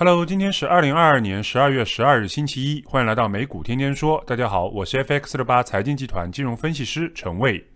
Hello，今天是二零二二年十二月十二日，星期一，欢迎来到美股天天说。大家好，我是 FX 六八财经集团金融分析师陈卫。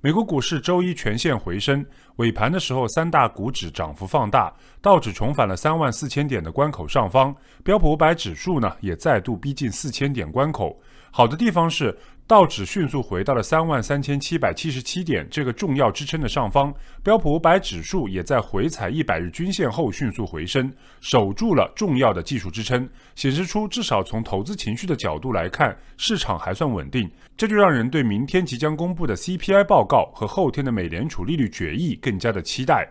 美国股市周一全线回升，尾盘的时候，三大股指涨幅放大，道指重返了三万四千点的关口上方，标普五百指数呢也再度逼近四千点关口。好的地方是。道指迅速回到了三万三千七百七十七点这个重要支撑的上方，标普五百指数也在回踩一百日均线后迅速回升，守住了重要的技术支撑，显示出至少从投资情绪的角度来看，市场还算稳定。这就让人对明天即将公布的 CPI 报告和后天的美联储利率决议更加的期待。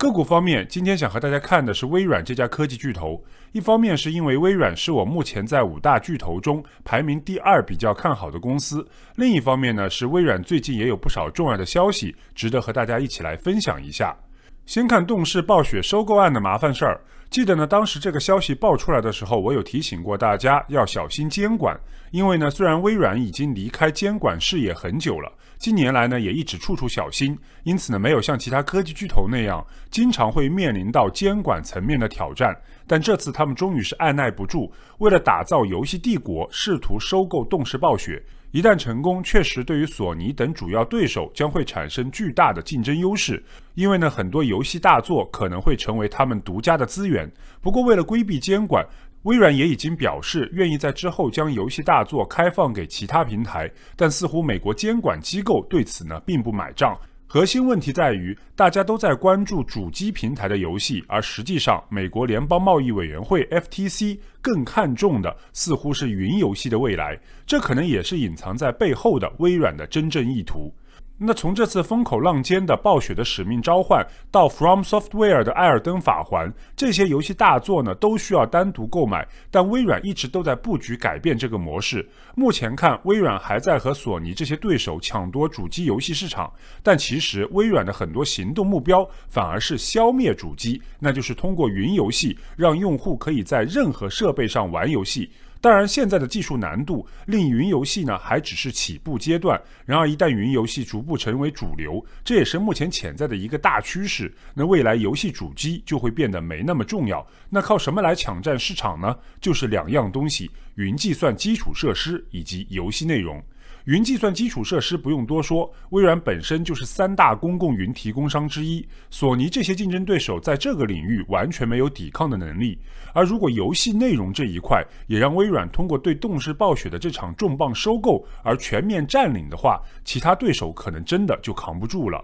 个股方面，今天想和大家看的是微软这家科技巨头。一方面是因为微软是我目前在五大巨头中排名第二比较看好的公司；另一方面呢，是微软最近也有不少重要的消息值得和大家一起来分享一下。先看动视暴雪收购案的麻烦事儿。记得呢，当时这个消息爆出来的时候，我有提醒过大家要小心监管，因为呢，虽然微软已经离开监管视野很久了，近年来呢也一直处处小心，因此呢没有像其他科技巨头那样经常会面临到监管层面的挑战。但这次他们终于是按耐不住，为了打造游戏帝国，试图收购动视暴雪。一旦成功，确实对于索尼等主要对手将会产生巨大的竞争优势，因为呢很多游戏大作可能会成为他们独家的资源。不过，为了规避监管，微软也已经表示愿意在之后将游戏大作开放给其他平台，但似乎美国监管机构对此呢并不买账。核心问题在于，大家都在关注主机平台的游戏，而实际上，美国联邦贸易委员会 （FTC） 更看重的似乎是云游戏的未来。这可能也是隐藏在背后的微软的真正意图。那从这次风口浪尖的暴雪的使命召唤，到 From Software 的艾尔登法环，这些游戏大作呢都需要单独购买。但微软一直都在布局改变这个模式。目前看，微软还在和索尼这些对手抢夺主机游戏市场。但其实，微软的很多行动目标反而是消灭主机，那就是通过云游戏，让用户可以在任何设备上玩游戏。当然，现在的技术难度令云游戏呢还只是起步阶段。然而，一旦云游戏逐步成为主流，这也是目前潜在的一个大趋势。那未来游戏主机就会变得没那么重要。那靠什么来抢占市场呢？就是两样东西：云计算基础设施以及游戏内容。云计算基础设施不用多说，微软本身就是三大公共云提供商之一。索尼这些竞争对手在这个领域完全没有抵抗的能力。而如果游戏内容这一块也让微软通过对动视暴雪的这场重磅收购而全面占领的话，其他对手可能真的就扛不住了。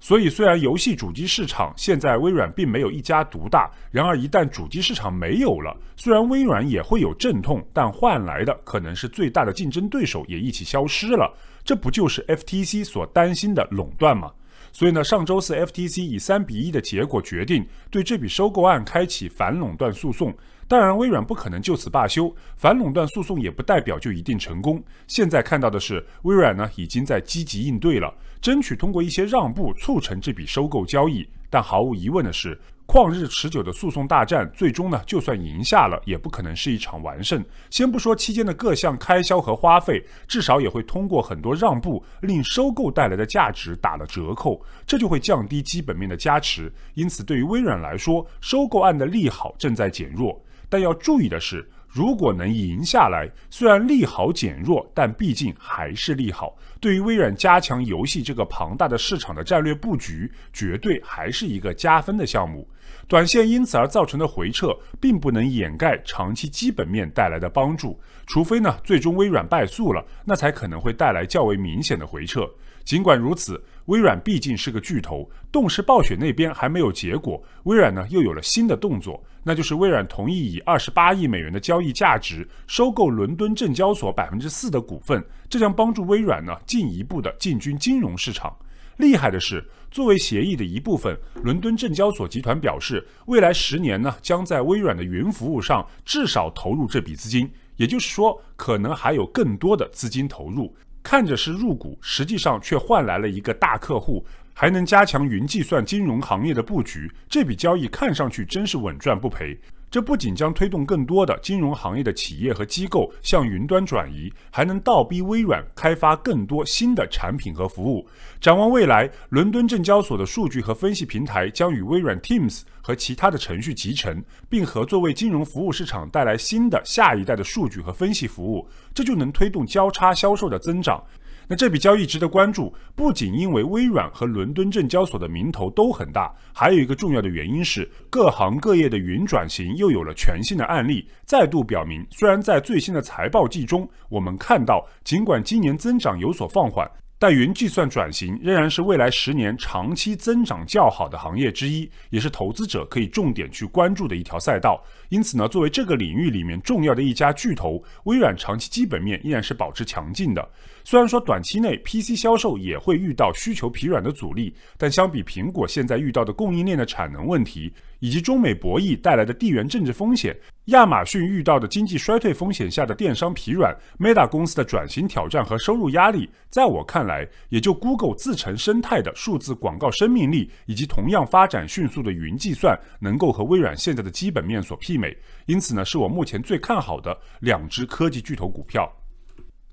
所以，虽然游戏主机市场现在微软并没有一家独大，然而一旦主机市场没有了，虽然微软也会有阵痛，但换来的可能是最大的竞争对手也一起消失了。这不就是 FTC 所担心的垄断吗？所以呢，上周四 FTC 以三比一的结果决定对这笔收购案开启反垄断诉讼。当然，微软不可能就此罢休，反垄断诉讼也不代表就一定成功。现在看到的是，微软呢已经在积极应对了，争取通过一些让步促成这笔收购交易。但毫无疑问的是，旷日持久的诉讼大战，最终呢，就算赢下了，也不可能是一场完胜。先不说期间的各项开销和花费，至少也会通过很多让步，令收购带来的价值打了折扣，这就会降低基本面的加持。因此，对于微软来说，收购案的利好正在减弱。但要注意的是，如果能赢下来，虽然利好减弱，但毕竟还是利好。对于微软加强游戏这个庞大的市场的战略布局，绝对还是一个加分的项目。短线因此而造成的回撤，并不能掩盖长期基本面带来的帮助。除非呢，最终微软败诉了，那才可能会带来较为明显的回撤。尽管如此，微软毕竟是个巨头。动视暴雪那边还没有结果，微软呢又有了新的动作，那就是微软同意以二十八亿美元的交易价值收购伦敦证交所百分之四的股份。这将帮助微软呢进一步的进军金融市场。厉害的是，作为协议的一部分，伦敦证交所集团表示，未来十年呢将在微软的云服务上至少投入这笔资金，也就是说，可能还有更多的资金投入。看着是入股，实际上却换来了一个大客户，还能加强云计算金融行业的布局。这笔交易看上去真是稳赚不赔。这不仅将推动更多的金融行业的企业和机构向云端转移，还能倒逼微软开发更多新的产品和服务。展望未来，伦敦证交所的数据和分析平台将与微软 Teams 和其他的程序集成，并合作为金融服务市场带来新的下一代的数据和分析服务。这就能推动交叉销售的增长。那这笔交易值得关注，不仅因为微软和伦敦证交所的名头都很大，还有一个重要的原因是，各行各业的云转型又有了全新的案例，再度表明，虽然在最新的财报季中，我们看到尽管今年增长有所放缓，但云计算转型仍然是未来十年长期增长较好的行业之一，也是投资者可以重点去关注的一条赛道。因此呢，作为这个领域里面重要的一家巨头，微软长期基本面依然是保持强劲的。虽然说短期内 PC 销售也会遇到需求疲软的阻力，但相比苹果现在遇到的供应链的产能问题，以及中美博弈带来的地缘政治风险，亚马逊遇到的经济衰退风险下的电商疲软，Meta 公司的转型挑战和收入压力，在我看来，也就 Google 自成生态的数字广告生命力，以及同样发展迅速的云计算，能够和微软现在的基本面所媲美。因此呢，是我目前最看好的两只科技巨头股票。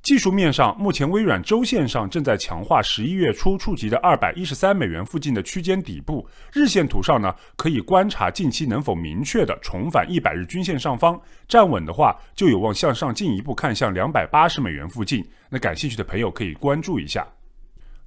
技术面上，目前微软周线上正在强化十一月初触及的二百一十三美元附近的区间底部。日线图上呢，可以观察近期能否明确的重返一百日均线上方，站稳的话，就有望向上进一步看向两百八十美元附近。那感兴趣的朋友可以关注一下。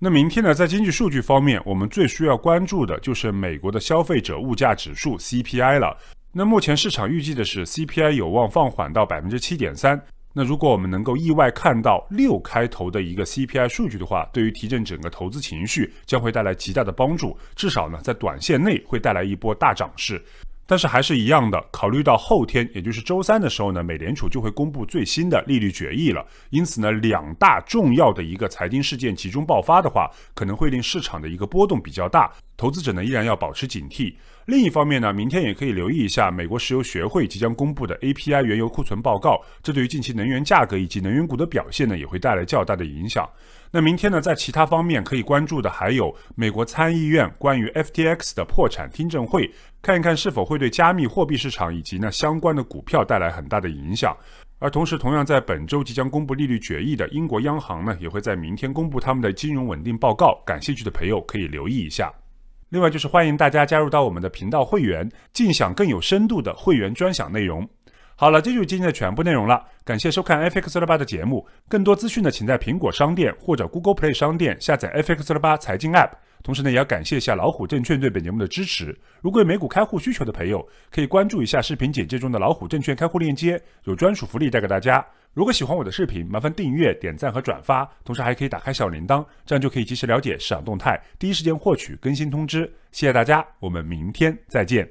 那明天呢，在经济数据方面，我们最需要关注的就是美国的消费者物价指数 CPI 了。那目前市场预计的是 CPI 有望放缓到百分之七点三。那如果我们能够意外看到六开头的一个 CPI 数据的话，对于提振整个投资情绪将会带来极大的帮助，至少呢在短线内会带来一波大涨势。但是还是一样的，考虑到后天也就是周三的时候呢，美联储就会公布最新的利率决议了，因此呢两大重要的一个财经事件集中爆发的话，可能会令市场的一个波动比较大，投资者呢依然要保持警惕。另一方面呢，明天也可以留意一下美国石油学会即将公布的 API 原油库存报告，这对于近期能源价格以及能源股的表现呢，也会带来较大的影响。那明天呢，在其他方面可以关注的还有美国参议院关于 FTX 的破产听证会，看一看是否会对加密货币市场以及呢相关的股票带来很大的影响。而同时，同样在本周即将公布利率决议的英国央行呢，也会在明天公布他们的金融稳定报告，感兴趣的朋友可以留意一下。另外就是欢迎大家加入到我们的频道会员，尽享更有深度的会员专享内容。好了，这就是今天的全部内容了。感谢收看 FX 六八的节目，更多资讯呢，请在苹果商店或者 Google Play 商店下载 FX 六八财经 App。同时呢，也要感谢一下老虎证券对本节目的支持。如果有美股开户需求的朋友，可以关注一下视频简介中的老虎证券开户链接，有专属福利带给大家。如果喜欢我的视频，麻烦订阅、点赞和转发，同时还可以打开小铃铛，这样就可以及时了解市场动态，第一时间获取更新通知。谢谢大家，我们明天再见。